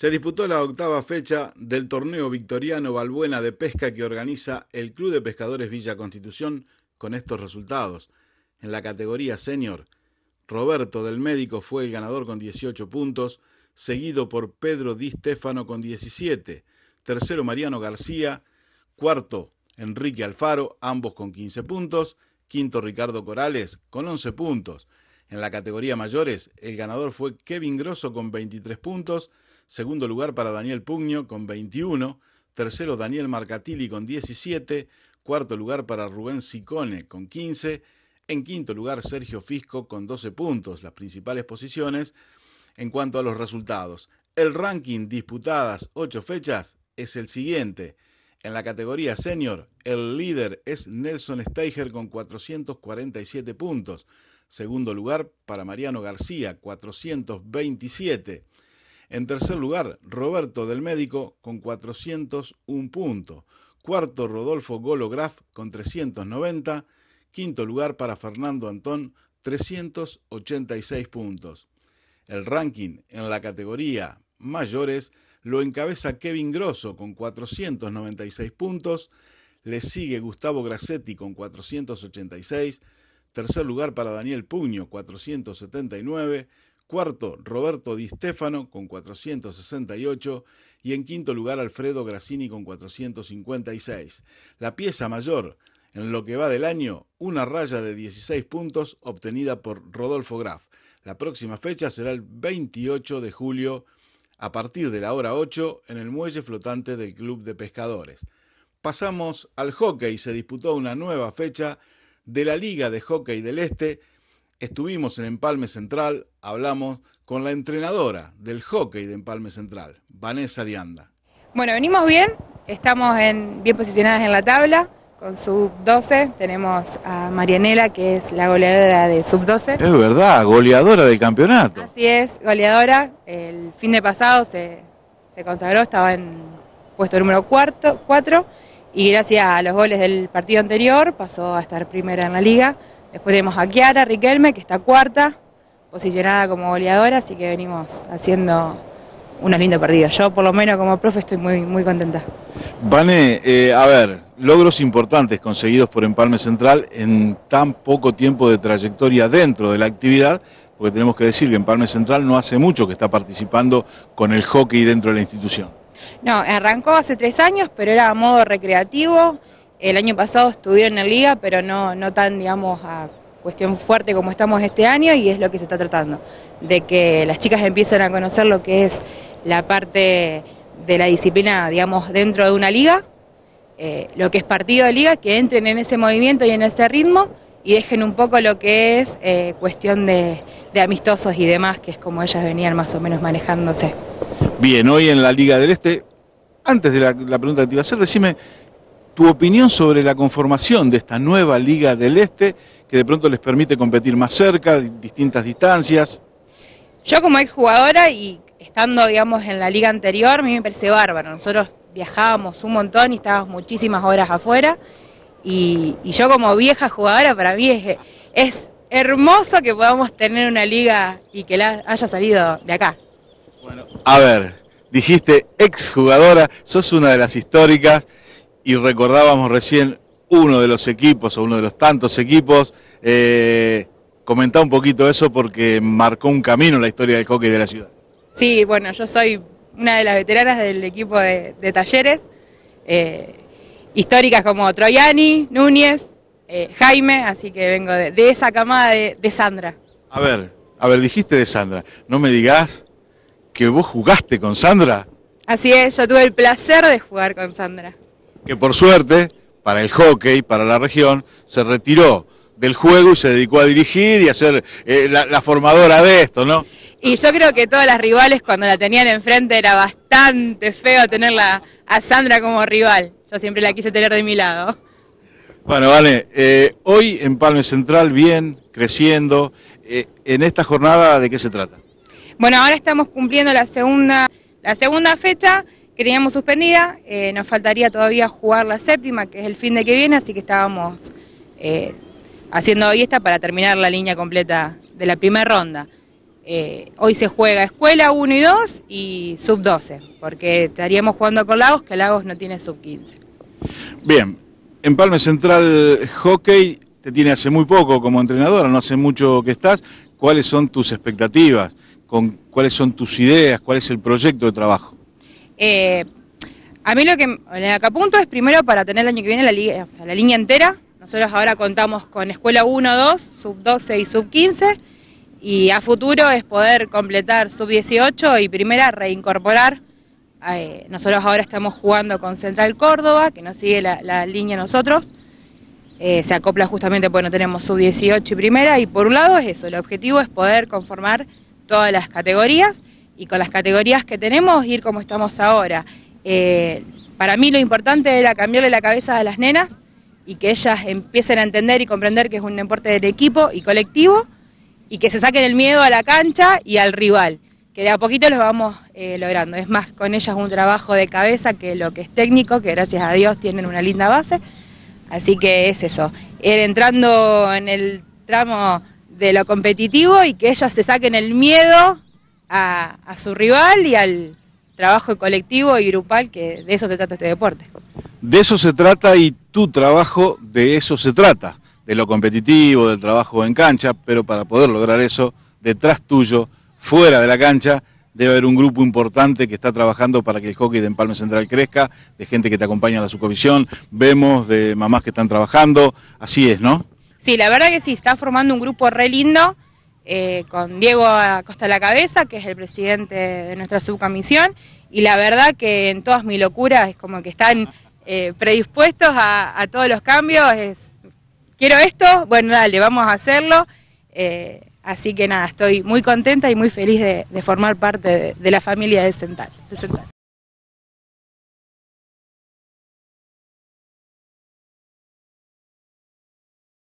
Se disputó la octava fecha del torneo Victoriano Balbuena de Pesca que organiza el Club de Pescadores Villa Constitución con estos resultados. En la categoría senior, Roberto del Médico fue el ganador con 18 puntos, seguido por Pedro Di Stefano con 17, tercero Mariano García, cuarto Enrique Alfaro, ambos con 15 puntos, quinto Ricardo Corales con 11 puntos. En la categoría mayores, el ganador fue Kevin Grosso con 23 puntos, segundo lugar para Daniel Pugno con 21, tercero Daniel Marcatilli con 17, cuarto lugar para Rubén Sicone con 15, en quinto lugar Sergio Fisco con 12 puntos, las principales posiciones. En cuanto a los resultados, el ranking disputadas 8 fechas es el siguiente. En la categoría senior, el líder es Nelson Steiger con 447 puntos. Segundo lugar para Mariano García, 427. En tercer lugar, Roberto del Médico con 401 puntos. Cuarto, Rodolfo Golograf con 390. Quinto lugar para Fernando Antón, 386 puntos. El ranking en la categoría mayores lo encabeza Kevin Grosso con 496 puntos. Le sigue Gustavo Grassetti con 486. Tercer lugar para Daniel Puño, 479. Cuarto, Roberto Di Stefano con 468 y en quinto lugar Alfredo Grassini con 456. La pieza mayor en lo que va del año, una raya de 16 puntos obtenida por Rodolfo Graf. La próxima fecha será el 28 de julio a partir de la hora 8 en el muelle flotante del Club de Pescadores. Pasamos al hockey, se disputó una nueva fecha de la Liga de Hockey del Este Estuvimos en Empalme Central, hablamos con la entrenadora del hockey de Empalme Central, Vanessa Dianda. Bueno, venimos bien, estamos en, bien posicionadas en la tabla. Con sub-12 tenemos a Marianela, que es la goleadora de sub-12. Es verdad, goleadora del campeonato. Así es, goleadora. El fin de pasado se, se consagró, estaba en puesto número 4 y gracias a los goles del partido anterior pasó a estar primera en la liga. Después tenemos a Kiara Riquelme, que está cuarta, posicionada como goleadora, así que venimos haciendo una linda partidos. Yo, por lo menos, como profe, estoy muy, muy contenta. Vane, eh, a ver, logros importantes conseguidos por Empalme Central en tan poco tiempo de trayectoria dentro de la actividad, porque tenemos que decir que Empalme Central no hace mucho que está participando con el hockey dentro de la institución. No, arrancó hace tres años, pero era a modo recreativo, el año pasado estuvieron en liga, pero no, no tan, digamos, a cuestión fuerte como estamos este año y es lo que se está tratando, de que las chicas empiecen a conocer lo que es la parte de la disciplina, digamos, dentro de una liga, eh, lo que es partido de liga, que entren en ese movimiento y en ese ritmo y dejen un poco lo que es eh, cuestión de, amistosos y demás, que es como ellas venían más o menos manejándose. Bien, hoy en la Liga del Este, antes de la, la pregunta que te iba a hacer, decime tu opinión sobre la conformación de esta nueva Liga del Este que de pronto les permite competir más cerca, distintas distancias. Yo como exjugadora y estando, digamos, en la liga anterior, a mí me parece bárbaro. Nosotros viajábamos un montón y estábamos muchísimas horas afuera. Y, yo como vieja jugadora, para mí es, hermoso que podamos tener una liga y que la haya salido de acá. Bueno, a ver, dijiste exjugadora, sos una de las históricas y recordábamos recién uno de los equipos o uno de los tantos equipos. Eh, comentá un poquito eso porque marcó un camino en la historia del hockey de la ciudad. Sí, bueno, yo soy una de las veteranas del equipo de, talleres, eh, históricas como Troyani Núñez, eh, Jaime, así que vengo de, esa camada de, de, Sandra. A ver, a ver, dijiste de Sandra, no me digas que vos jugaste con Sandra. Así es, yo tuve el placer de jugar con Sandra que por suerte, para el hockey, para la región, se retiró del juego y se dedicó a dirigir y a ser eh, la, formadora de esto, ¿no? Y yo creo que todas las rivales cuando la tenían enfrente era bastante feo tenerla a Sandra como rival. Yo siempre la quise tener de mi lado. Bueno, vale, eh, hoy en Palme Central, bien, creciendo. Eh, ¿En esta jornada de qué se trata? Bueno, ahora estamos cumpliendo la segunda, la segunda fecha que suspendida. Eh, nos faltaría todavía jugar la séptima, que es el fin de que viene, así que estábamos eh, haciendo hoy esta para terminar la línea completa de la primera ronda. Eh, hoy se juega escuela 1 y 2 y sub 12, porque estaríamos jugando con Lagos, que Lagos no tiene sub 15. Bien, en Palme Central Hockey te tiene hace muy poco como entrenadora, no hace mucho que estás. ¿Cuáles son tus expectativas? Con, ¿Cuáles son tus ideas? ¿Cuál es el proyecto de trabajo? Eh, a mí lo que le acapunto es primero para tener el año que viene la, la línea entera. Nosotros ahora contamos con escuela 1, 2, sub 12 y sub 15 y a futuro es poder completar sub 18 y primera reincorporar. Eh, nosotros ahora estamos jugando con Central Córdoba, que nos sigue la, línea nosotros. Eh, se acopla justamente porque no tenemos sub 18 y primera. Y por un lado es eso, el objetivo es poder conformar todas las categorías y con las categorías que tenemos ir como estamos ahora. Eh, para mí lo importante era cambiarle la cabeza a las nenas y que ellas empiecen a entender y comprender que es un deporte del equipo y colectivo y que se saquen el miedo a la cancha y al rival, que de a poquito los vamos eh, logrando. Es más, con ellas un trabajo de cabeza que lo que es técnico, que gracias a Dios tienen una linda base. Así que es eso, ir entrando en el tramo de lo competitivo y que ellas se saquen el miedo a, su rival y al trabajo colectivo y grupal, que de eso se trata este deporte. De eso se trata y tu trabajo de eso se trata, de lo competitivo, del trabajo en cancha, pero para poder lograr eso, detrás tuyo, fuera de la cancha, debe haber un grupo importante que está trabajando para que el hockey de Empalme Central crezca, de gente que te acompaña a la subcomisión, vemos de mamás que están trabajando, así es, ¿no? Sí, la verdad que sí, está formando un grupo re lindo eh, con Diego Acosta la cabeza, que es el presidente de nuestra subcomisión, y la verdad que en todas mis locuras es como que están eh, predispuestos a, todos los cambios, es, quiero esto, bueno, dale, vamos a hacerlo. Eh, así que nada, estoy muy contenta y muy feliz de, formar parte de, la familia de De Central.